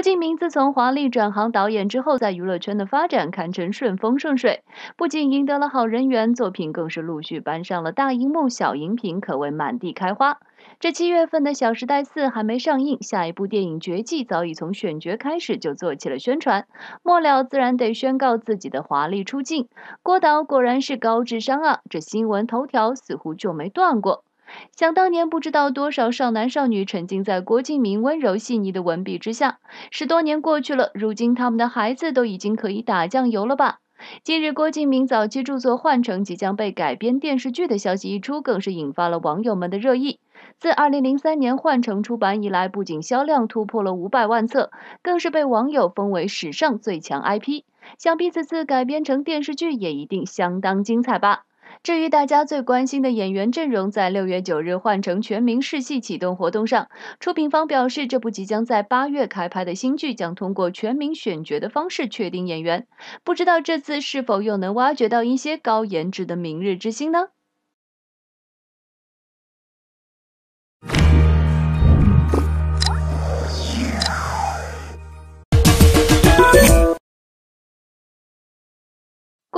郭敬明自从华丽转行导演之后，在娱乐圈的发展堪称顺风顺水，不仅赢得了好人缘，作品更是陆续搬上了大荧幕、小荧屏，可谓满地开花。这七月份的《小时代四》还没上映，下一部电影《绝技》早已从选角开始就做起了宣传，末了自然得宣告自己的华丽出镜。郭导果然是高智商啊，这新闻头条似乎就没断过。想当年，不知道多少少男少女沉浸在郭敬明温柔细腻的文笔之下。十多年过去了，如今他们的孩子都已经可以打酱油了吧？近日，郭敬明早期著作《幻城》即将被改编电视剧的消息一出，更是引发了网友们的热议。自2003年《幻城》出版以来，不仅销量突破了五百万册，更是被网友封为史上最强 IP。想必此次改编成电视剧，也一定相当精彩吧？至于大家最关心的演员阵容，在六月九日换成全民试戏启动活动上，出品方表示，这部即将在八月开拍的新剧将通过全民选角的方式确定演员。不知道这次是否又能挖掘到一些高颜值的明日之星呢？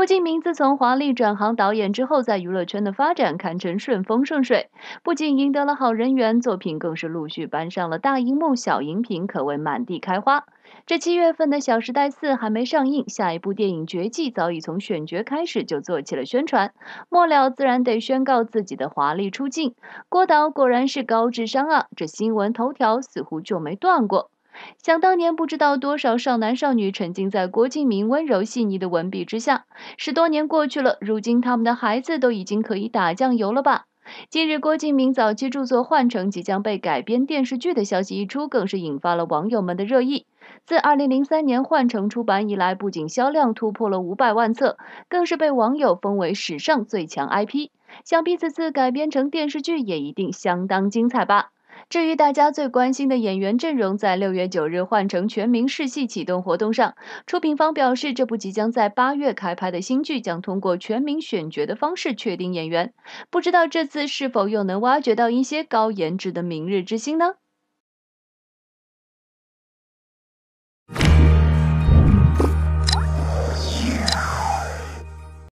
郭敬明自从华丽转行导演之后，在娱乐圈的发展堪称顺风顺水，不仅赢得了好人缘，作品更是陆续搬上了大荧幕、小荧屏，可谓满地开花。这七月份的《小时代四》还没上映，下一部电影《绝技》早已从选角开始就做起了宣传，末了自然得宣告自己的华丽出镜。郭导果然是高智商啊，这新闻头条似乎就没断过。想当年，不知道多少少男少女沉浸在郭敬明温柔细腻的文笔之下。十多年过去了，如今他们的孩子都已经可以打酱油了吧？近日，郭敬明早期著作《幻城》即将被改编电视剧的消息一出，更是引发了网友们的热议。自2003年《幻城》出版以来，不仅销量突破了五百万册，更是被网友封为史上最强 IP。想必此次改编成电视剧，也一定相当精彩吧？至于大家最关心的演员阵容，在六月九日换成全民试戏启动活动上，出品方表示，这部即将在八月开拍的新剧将通过全民选角的方式确定演员。不知道这次是否又能挖掘到一些高颜值的明日之星呢？